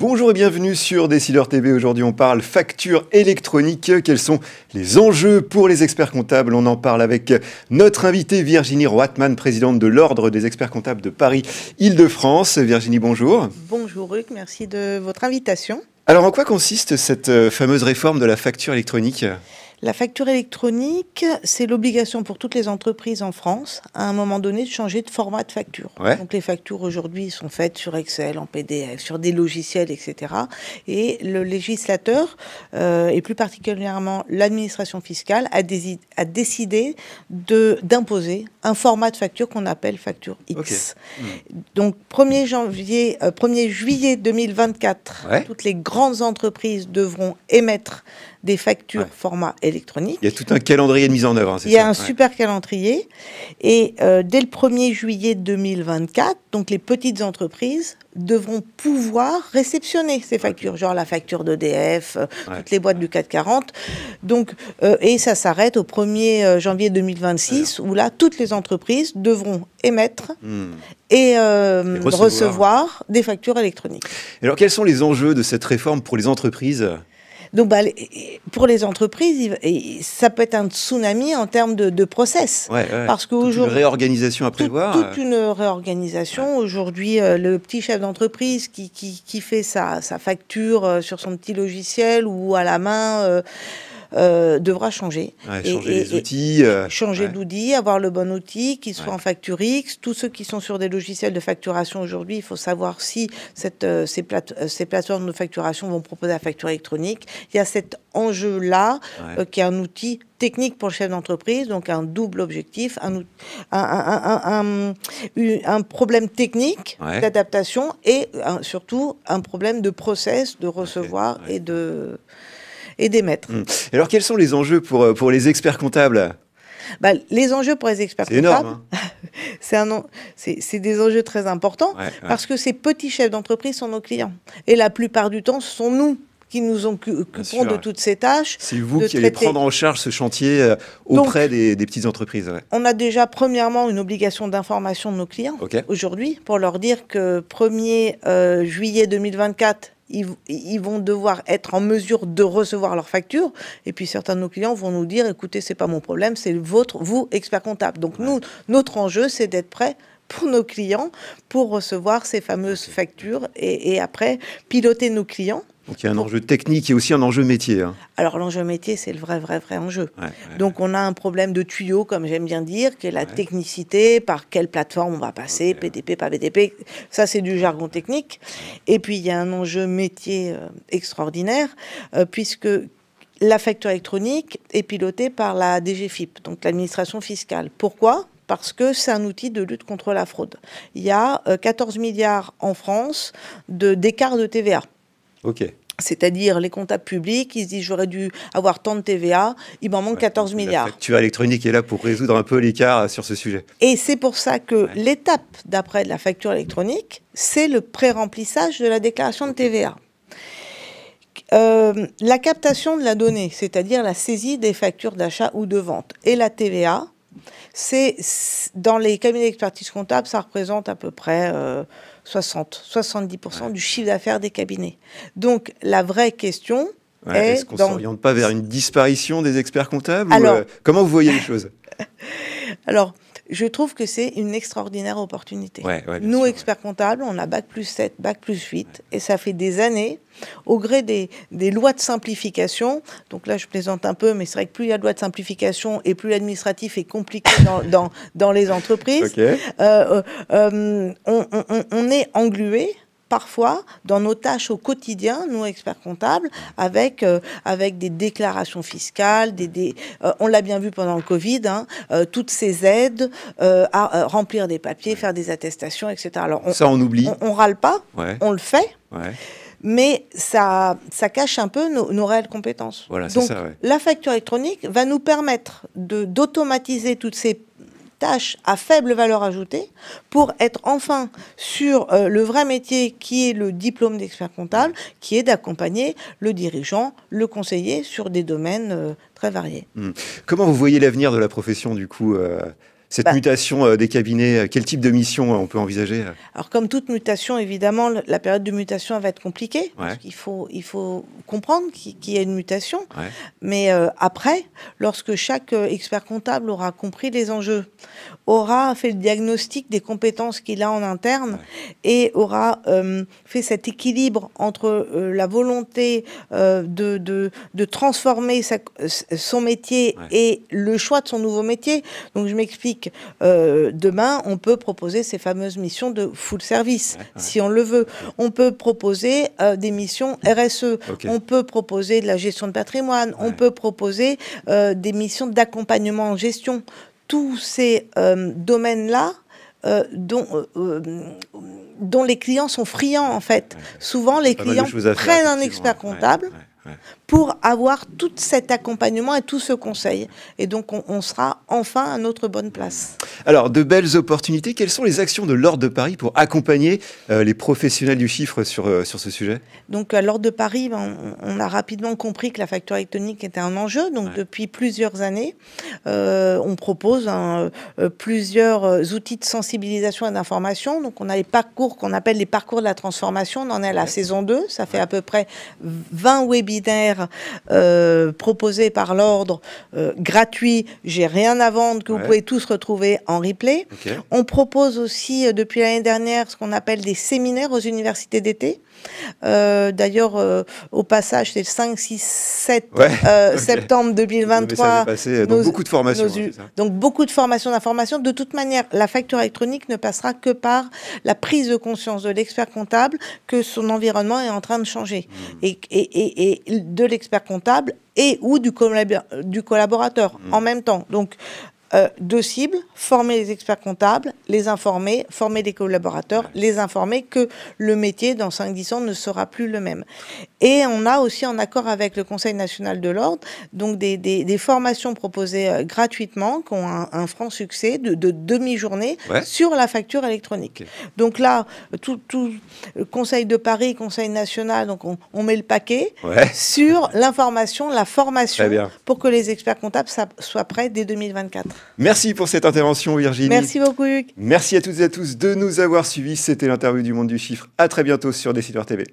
Bonjour et bienvenue sur Décideur TV. Aujourd'hui, on parle facture électronique. Quels sont les enjeux pour les experts comptables On en parle avec notre invitée Virginie Roatman, présidente de l'Ordre des experts comptables de Paris-Île-de-France. Virginie, bonjour. Bonjour Ruc, merci de votre invitation. Alors, en quoi consiste cette euh, fameuse réforme de la facture électronique la facture électronique, c'est l'obligation pour toutes les entreprises en France, à un moment donné, de changer de format de facture. Donc les factures aujourd'hui sont faites sur Excel, en PDF, sur des logiciels, etc. Et le législateur, euh, et plus particulièrement l'administration fiscale, a, décidé d'imposer un format de facture qu'on appelle facture X. Hmm. Donc 1er, janvier, euh, juillet 2024, toutes les grandes entreprises devront émettre des factures format électronique. Il y a tout un calendrier de mise en œuvre. Hein, Il y a un super calendrier. Et euh, dès le 1er juillet 2024, donc les petites entreprises devront pouvoir réceptionner ces factures, genre la facture d'EDF, euh, toutes les boîtes du 440. Donc, euh, et ça s'arrête au 1er janvier 2026, où là, toutes les entreprises devront émettre hmm. et, recevoir. des factures électroniques. Alors, quels sont les enjeux de cette réforme pour les entreprises donc, bah, pour les entreprises, ça peut être un tsunami en termes de, process. Parce qu'aujourd'hui. Une réorganisation à prévoir. Toute, une euh. réorganisation. Aujourd'hui, euh, le petit chef d'entreprise qui, fait sa, facture euh, sur son petit logiciel ou à la main. Euh, devra changer. changer les outils. Euh, changer d'outils, avoir le bon outil, qu'il soit en facture X. Tous ceux qui sont sur des logiciels de facturation aujourd'hui, il faut savoir si cette, euh, ces, plateformes de facturation vont proposer la facture électronique. Il y a cet enjeu-là qui est un outil technique pour le chef d'entreprise, donc un double objectif, un, un, problème technique d'adaptation et surtout un problème de process, de recevoir et de et d'émettre. Hum. alors, quels sont les enjeux pour, euh, pour les experts comptables bah, les enjeux pour les experts comptables, hein. c'est c'est des enjeux très importants parce que ces petits chefs d'entreprise sont nos clients et la plupart du temps, ce sont nous qui nous occupons de toutes ces tâches. C'est vous qui allez prendre en charge ce chantier euh, auprès des, des, petites entreprises. On a déjà premièrement une obligation d'information de nos clients aujourd'hui pour leur dire que 1er euh, juillet 2024, ils, vont devoir être en mesure de recevoir leurs factures. Et puis certains de nos clients vont nous dire écoutez, c'est pas mon problème, c'est votre, vous, expert comptable. Donc nous, notre enjeu, c'est d'être prêt pour nos clients pour recevoir ces fameuses factures et, après piloter nos clients. Donc il y a un enjeu technique et aussi un enjeu métier. Hein. Alors l'enjeu métier, c'est le vrai, vrai, vrai enjeu. Donc on a un problème de tuyau, comme j'aime bien dire, qui est la technicité, par quelle plateforme on va passer, PDP, pas PDP. Ça, c'est du jargon technique. Et puis il y a un enjeu métier euh, extraordinaire, euh, puisque la facture électronique est pilotée par la DGFIP, donc l'administration fiscale. Pourquoi parce que c'est un outil de lutte contre la fraude. Il y a 14 euh, milliards en France d'écart de, TVA. OK c'est-à-dire les comptables publics, ils se disent j'aurais dû avoir tant de TVA, il m'en manque 14 milliards. La facture électronique est là pour résoudre un peu l'écart euh, sur ce sujet. Et c'est pour ça que l'étape d'après de la facture électronique, c'est le pré-remplissage de la déclaration de TVA. Euh, la captation de la donnée, c'est-à-dire la saisie des factures d'achat ou de vente, et la TVA c'est dans les cabinets d'expertise comptable, ça représente à peu près 60, euh, 70% du chiffre d'affaires des cabinets. Donc la vraie question, Est-ce qu'on ne s'oriente pas vers une disparition des experts comptables euh, Comment vous voyez les choses Alors, je trouve que c'est une extraordinaire opportunité. Nous, experts comptables, on a Bac plus 7, Bac plus 8, et ça fait des années, au gré des, lois de simplification, donc là je plaisante un peu, mais c'est vrai que plus il y a de lois de simplification et plus l'administratif est compliqué dans, les entreprises, euh, euh, euh, on, on, est englué parfois dans nos tâches au quotidien, nous experts comptables, avec euh, avec des déclarations fiscales, des, euh, on l'a bien vu pendant le Covid, hein, euh, toutes ces aides à remplir des papiers, faire des attestations, etc. Alors on, ça on oublie, on, râle pas, on le fait. Mais ça, ça cache un peu nos, réelles compétences. Voilà, Donc, ça, la facture électronique va nous permettre d'automatiser toutes ces tâches à faible valeur ajoutée pour être enfin sur euh, le vrai métier qui est le diplôme d'expert comptable, qui est d'accompagner le dirigeant, le conseiller sur des domaines euh, très variés. Mmh. Comment vous voyez l'avenir de la profession du coup euh, cette bah. mutation euh, des cabinets euh, Quel type de mission euh, on peut envisager Alors, comme toute mutation, évidemment, la période de mutation va être compliquée. Il, faut, comprendre qu'il y a une mutation. Mais après, lorsque chaque expert comptable aura compris les enjeux, aura fait le diagnostic des compétences qu'il a en interne et aura fait cet équilibre entre la volonté de, transformer son métier et le choix de son nouveau métier. Donc, je m'explique euh, demain, on peut proposer ces fameuses missions de full service, si on le veut. On peut proposer euh, des missions RSE. On peut proposer de la gestion de patrimoine. On peut proposer euh, des missions d'accompagnement en gestion. Tous ces domaines-là, dont, les clients sont friands en fait. Souvent, les clients prennent un expert comptable pour avoir tout cet accompagnement et tout ce conseil. Et donc, on sera enfin à autre bonne place. Alors, de belles opportunités. Quelles sont les actions de l'Ordre de Paris pour accompagner euh, les professionnels du chiffre sur, euh, sur ce sujet Donc, à l'Ordre de Paris, ben, on, a rapidement compris que la facture électronique était un enjeu. Donc, depuis plusieurs années, euh, on propose plusieurs outils de sensibilisation et d'information. Donc, on a les parcours qu'on appelle les parcours de la transformation. On en est à la saison 2. Ça fait à peu près 20 webinaires proposés par l'Ordre, gratuits. J'ai rien avant que vous pouvez tous retrouver en replay. On propose aussi euh, depuis l'année dernière ce qu'on appelle des séminaires aux universités d'été. Euh, d'ailleurs, euh, au passage, c'est le 5, 6, 7 septembre 2023. donc, beaucoup de formations. Hein, donc beaucoup de formations d'information. De toute manière, la facture électronique ne passera que par la prise de conscience de l'expert comptable que son environnement est en train de changer. Hmm. et, et de l'expert comptable et ou du, collaborateur mm. en même temps. Donc, euh, deux cibles, former les experts comptables, les informer, former des collaborateurs, les informer que le métier dans 5-10 ans ne sera plus le même. Et on a aussi en accord avec le Conseil national de l'ordre, donc des, formations proposées euh, gratuitement qui ont un, franc succès de, demi-journée sur la facture électronique. Donc là, tout, Conseil de Paris, Conseil national, donc on, met le paquet sur l'information, la formation pour que les experts comptables soient prêts dès 2024. Merci pour cette intervention, Virginie. Merci beaucoup, Luc. Merci à toutes et à tous de nous avoir suivis. C'était l'interview du monde du chiffre. À très bientôt sur Décideur TV.